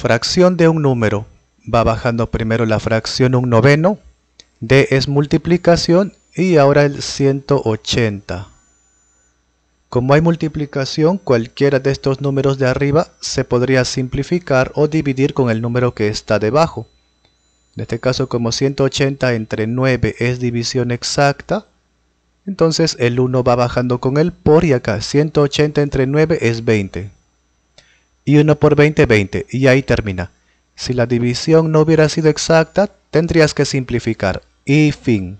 Fracción de un número. Va bajando primero la fracción un noveno. D es multiplicación y ahora el 180. Como hay multiplicación, cualquiera de estos números de arriba se podría simplificar o dividir con el número que está debajo. En este caso, como 180 entre 9 es división exacta, entonces el 1 va bajando con el por y acá 180 entre 9 es 20 y 1 por 20, 20, y ahí termina. Si la división no hubiera sido exacta, tendrías que simplificar, y fin.